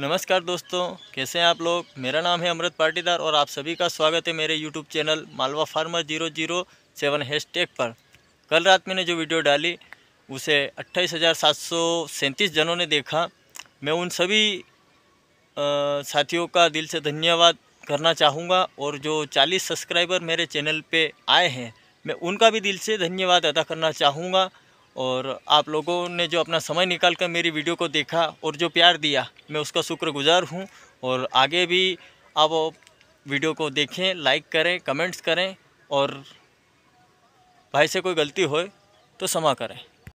नमस्कार दोस्तों कैसे हैं आप लोग मेरा नाम है अमृत पाटीदार और आप सभी का स्वागत है मेरे YouTube channel Malwa farmer zero zero seven hashtag पर कल रात मैंने जो वीडियो डाली उसे अट्ठाईस हज़ार सात सौ सैंतीस जनों ने देखा मैं उन सभी आ, साथियों का दिल से धन्यवाद करना चाहूँगा और जो चालीस सब्सक्राइबर मेरे चैनल पर आए हैं मैं उनका भी दिल से धन्यवाद अदा करना चाहूँगा और आप लोगों ने जो अपना समय निकाल कर मेरी वीडियो को देखा और जो प्यार दिया मैं उसका शुक्रगुजार हूँ और आगे भी आप वीडियो को देखें लाइक करें कमेंट्स करें और भाई से कोई गलती होए तो क्षमा करें